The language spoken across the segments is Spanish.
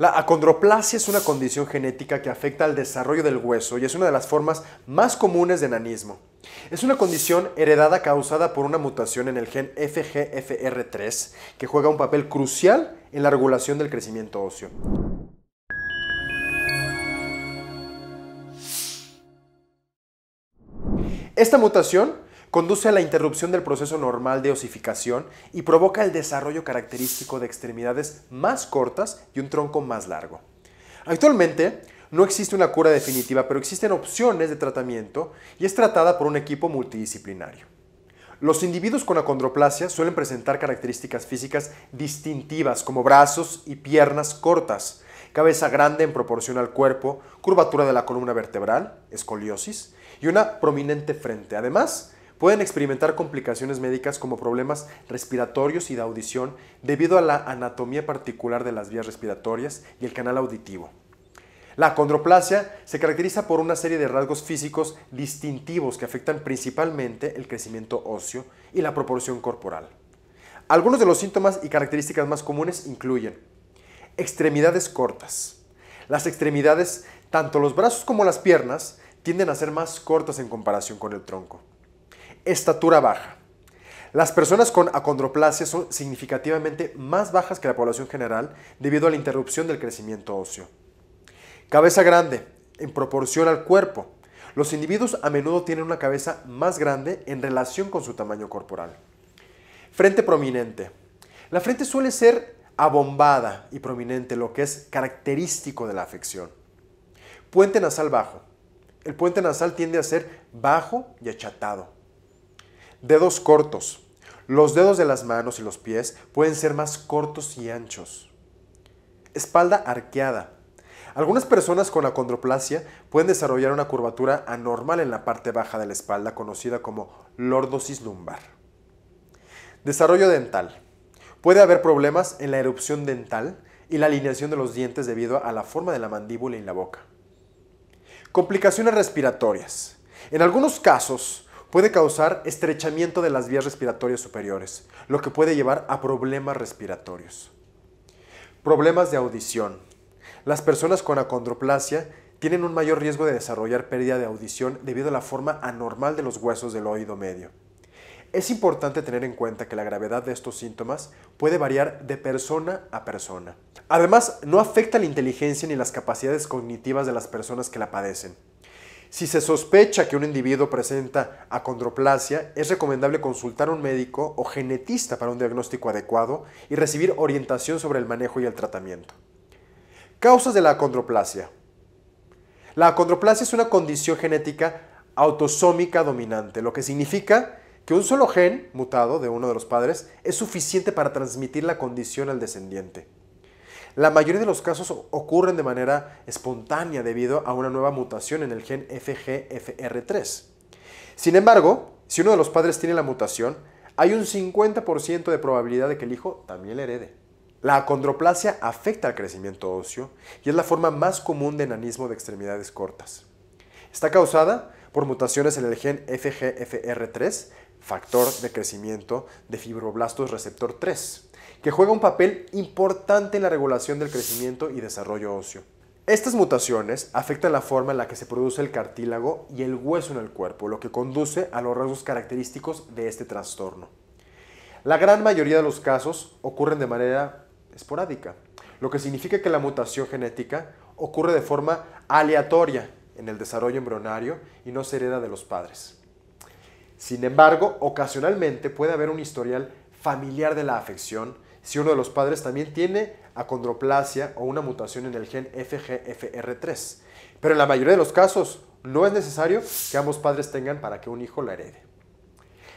La acondroplasia es una condición genética que afecta al desarrollo del hueso y es una de las formas más comunes de enanismo. Es una condición heredada causada por una mutación en el gen FGFR3 que juega un papel crucial en la regulación del crecimiento óseo. Esta mutación Conduce a la interrupción del proceso normal de osificación y provoca el desarrollo característico de extremidades más cortas y un tronco más largo. Actualmente, no existe una cura definitiva, pero existen opciones de tratamiento y es tratada por un equipo multidisciplinario. Los individuos con acondroplasia suelen presentar características físicas distintivas como brazos y piernas cortas, cabeza grande en proporción al cuerpo, curvatura de la columna vertebral, escoliosis y una prominente frente. Además, Pueden experimentar complicaciones médicas como problemas respiratorios y de audición debido a la anatomía particular de las vías respiratorias y el canal auditivo. La condroplasia se caracteriza por una serie de rasgos físicos distintivos que afectan principalmente el crecimiento óseo y la proporción corporal. Algunos de los síntomas y características más comunes incluyen extremidades cortas. Las extremidades, tanto los brazos como las piernas, tienden a ser más cortas en comparación con el tronco. Estatura baja. Las personas con acondroplasia son significativamente más bajas que la población general debido a la interrupción del crecimiento óseo. Cabeza grande, en proporción al cuerpo. Los individuos a menudo tienen una cabeza más grande en relación con su tamaño corporal. Frente prominente. La frente suele ser abombada y prominente, lo que es característico de la afección. Puente nasal bajo. El puente nasal tiende a ser bajo y achatado. Dedos cortos. Los dedos de las manos y los pies pueden ser más cortos y anchos. Espalda arqueada. Algunas personas con acondroplasia pueden desarrollar una curvatura anormal en la parte baja de la espalda conocida como lordosis lumbar. Desarrollo dental. Puede haber problemas en la erupción dental y la alineación de los dientes debido a la forma de la mandíbula y la boca. Complicaciones respiratorias. En algunos casos, puede causar estrechamiento de las vías respiratorias superiores, lo que puede llevar a problemas respiratorios. Problemas de audición. Las personas con acondroplasia tienen un mayor riesgo de desarrollar pérdida de audición debido a la forma anormal de los huesos del oído medio. Es importante tener en cuenta que la gravedad de estos síntomas puede variar de persona a persona. Además, no afecta la inteligencia ni las capacidades cognitivas de las personas que la padecen. Si se sospecha que un individuo presenta acondroplasia, es recomendable consultar a un médico o genetista para un diagnóstico adecuado y recibir orientación sobre el manejo y el tratamiento. Causas de la acondroplasia. La acondroplasia es una condición genética autosómica dominante, lo que significa que un solo gen mutado de uno de los padres es suficiente para transmitir la condición al descendiente. La mayoría de los casos ocurren de manera espontánea debido a una nueva mutación en el gen FGFR3. Sin embargo, si uno de los padres tiene la mutación, hay un 50% de probabilidad de que el hijo también la herede. La acondroplasia afecta al crecimiento óseo y es la forma más común de enanismo de extremidades cortas. Está causada por mutaciones en el gen FGFR3, factor de crecimiento de fibroblastos receptor 3 que juega un papel importante en la regulación del crecimiento y desarrollo óseo. Estas mutaciones afectan la forma en la que se produce el cartílago y el hueso en el cuerpo, lo que conduce a los rasgos característicos de este trastorno. La gran mayoría de los casos ocurren de manera esporádica, lo que significa que la mutación genética ocurre de forma aleatoria en el desarrollo embrionario y no se hereda de los padres. Sin embargo, ocasionalmente puede haber un historial familiar de la afección si uno de los padres también tiene acondroplasia o una mutación en el gen FGFR3. Pero en la mayoría de los casos no es necesario que ambos padres tengan para que un hijo la herede.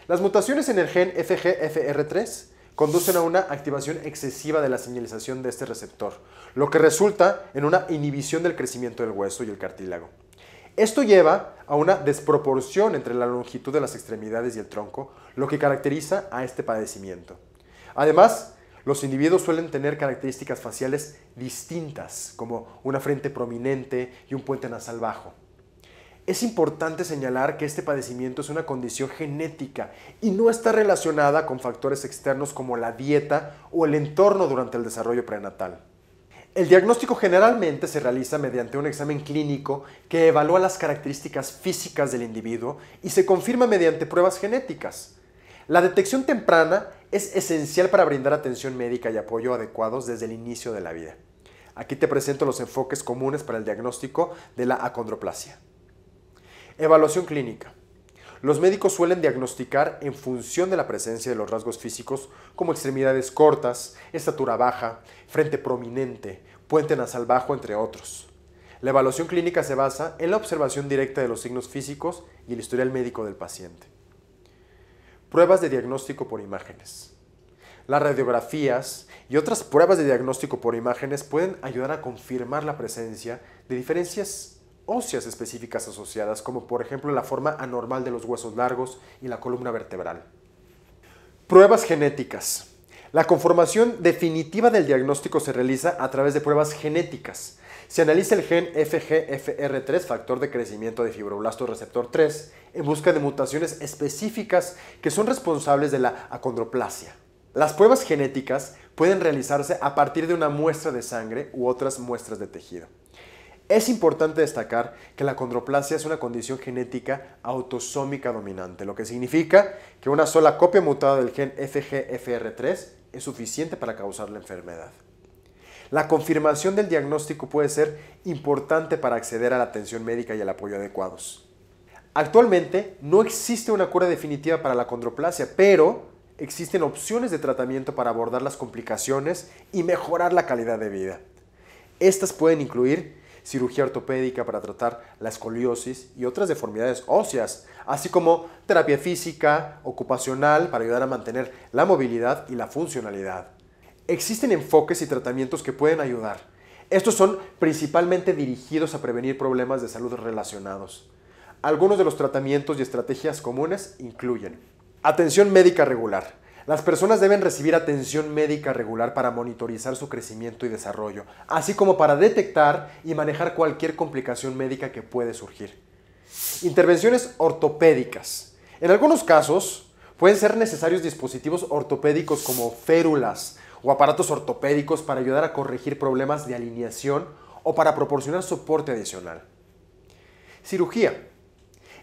Las mutaciones en el gen FGFR3 conducen a una activación excesiva de la señalización de este receptor, lo que resulta en una inhibición del crecimiento del hueso y el cartílago. Esto lleva a una desproporción entre la longitud de las extremidades y el tronco, lo que caracteriza a este padecimiento. Además, los individuos suelen tener características faciales distintas, como una frente prominente y un puente nasal bajo. Es importante señalar que este padecimiento es una condición genética y no está relacionada con factores externos como la dieta o el entorno durante el desarrollo prenatal. El diagnóstico generalmente se realiza mediante un examen clínico que evalúa las características físicas del individuo y se confirma mediante pruebas genéticas. La detección temprana es esencial para brindar atención médica y apoyo adecuados desde el inicio de la vida. Aquí te presento los enfoques comunes para el diagnóstico de la acondroplasia. Evaluación clínica. Los médicos suelen diagnosticar en función de la presencia de los rasgos físicos como extremidades cortas, estatura baja, frente prominente, puente nasal bajo, entre otros. La evaluación clínica se basa en la observación directa de los signos físicos y el historial médico del paciente pruebas de diagnóstico por imágenes. Las radiografías y otras pruebas de diagnóstico por imágenes pueden ayudar a confirmar la presencia de diferencias óseas específicas asociadas, como por ejemplo la forma anormal de los huesos largos y la columna vertebral. Pruebas genéticas. La conformación definitiva del diagnóstico se realiza a través de pruebas genéticas, se analiza el gen FGFR3, factor de crecimiento de fibroblasto receptor 3, en busca de mutaciones específicas que son responsables de la acondroplasia. Las pruebas genéticas pueden realizarse a partir de una muestra de sangre u otras muestras de tejido. Es importante destacar que la acondroplasia es una condición genética autosómica dominante, lo que significa que una sola copia mutada del gen FGFR3 es suficiente para causar la enfermedad. La confirmación del diagnóstico puede ser importante para acceder a la atención médica y al apoyo adecuados. Actualmente no existe una cura definitiva para la condroplasia, pero existen opciones de tratamiento para abordar las complicaciones y mejorar la calidad de vida. Estas pueden incluir cirugía ortopédica para tratar la escoliosis y otras deformidades óseas, así como terapia física, ocupacional para ayudar a mantener la movilidad y la funcionalidad. Existen enfoques y tratamientos que pueden ayudar. Estos son principalmente dirigidos a prevenir problemas de salud relacionados. Algunos de los tratamientos y estrategias comunes incluyen atención médica regular. Las personas deben recibir atención médica regular para monitorizar su crecimiento y desarrollo, así como para detectar y manejar cualquier complicación médica que puede surgir. Intervenciones ortopédicas. En algunos casos, pueden ser necesarios dispositivos ortopédicos como férulas, o aparatos ortopédicos para ayudar a corregir problemas de alineación o para proporcionar soporte adicional. Cirugía.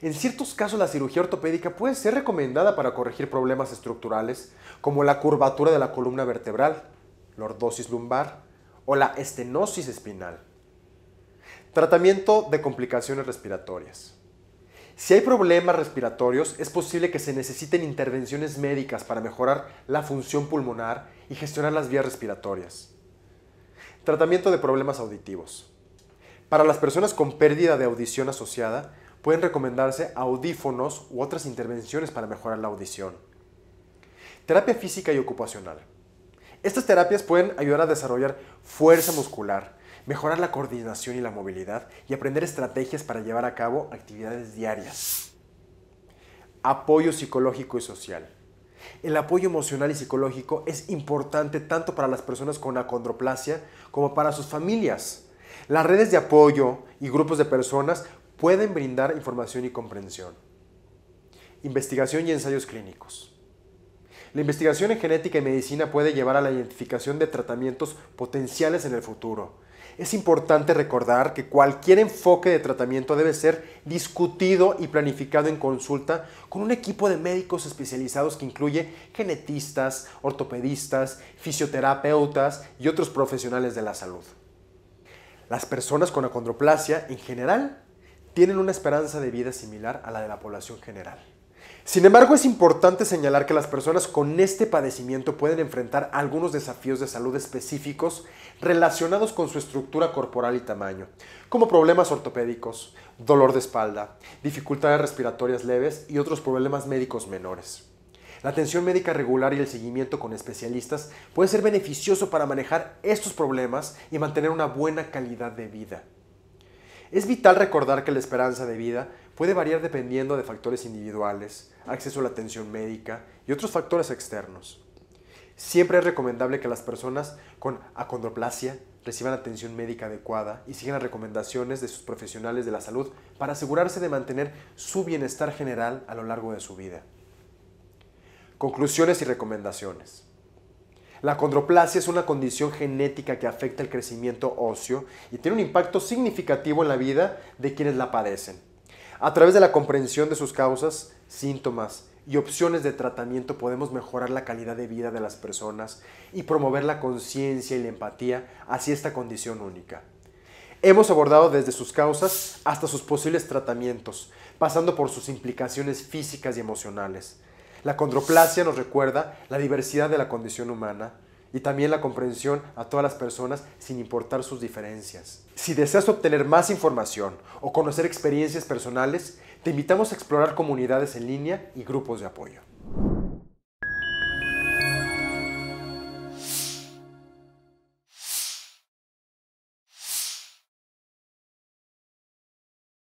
En ciertos casos la cirugía ortopédica puede ser recomendada para corregir problemas estructurales como la curvatura de la columna vertebral, (lordosis lumbar o la estenosis espinal. Tratamiento de complicaciones respiratorias. Si hay problemas respiratorios, es posible que se necesiten intervenciones médicas para mejorar la función pulmonar y gestionar las vías respiratorias. Tratamiento de problemas auditivos. Para las personas con pérdida de audición asociada, pueden recomendarse audífonos u otras intervenciones para mejorar la audición. Terapia física y ocupacional. Estas terapias pueden ayudar a desarrollar fuerza muscular, mejorar la coordinación y la movilidad y aprender estrategias para llevar a cabo actividades diarias. Apoyo psicológico y social. El apoyo emocional y psicológico es importante tanto para las personas con acondroplasia como para sus familias. Las redes de apoyo y grupos de personas pueden brindar información y comprensión. Investigación y ensayos clínicos. La investigación en genética y medicina puede llevar a la identificación de tratamientos potenciales en el futuro, es importante recordar que cualquier enfoque de tratamiento debe ser discutido y planificado en consulta con un equipo de médicos especializados que incluye genetistas, ortopedistas, fisioterapeutas y otros profesionales de la salud. Las personas con acondroplasia en general tienen una esperanza de vida similar a la de la población general. Sin embargo, es importante señalar que las personas con este padecimiento pueden enfrentar algunos desafíos de salud específicos relacionados con su estructura corporal y tamaño, como problemas ortopédicos, dolor de espalda, dificultades respiratorias leves y otros problemas médicos menores. La atención médica regular y el seguimiento con especialistas puede ser beneficioso para manejar estos problemas y mantener una buena calidad de vida. Es vital recordar que la esperanza de vida puede variar dependiendo de factores individuales, acceso a la atención médica y otros factores externos. Siempre es recomendable que las personas con acondroplasia reciban atención médica adecuada y sigan las recomendaciones de sus profesionales de la salud para asegurarse de mantener su bienestar general a lo largo de su vida. Conclusiones y recomendaciones. La acondroplasia es una condición genética que afecta el crecimiento óseo y tiene un impacto significativo en la vida de quienes la padecen. A través de la comprensión de sus causas, síntomas y opciones de tratamiento podemos mejorar la calidad de vida de las personas y promover la conciencia y la empatía hacia esta condición única. Hemos abordado desde sus causas hasta sus posibles tratamientos, pasando por sus implicaciones físicas y emocionales. La condroplasia nos recuerda la diversidad de la condición humana, y también la comprensión a todas las personas sin importar sus diferencias. Si deseas obtener más información o conocer experiencias personales, te invitamos a explorar comunidades en línea y grupos de apoyo.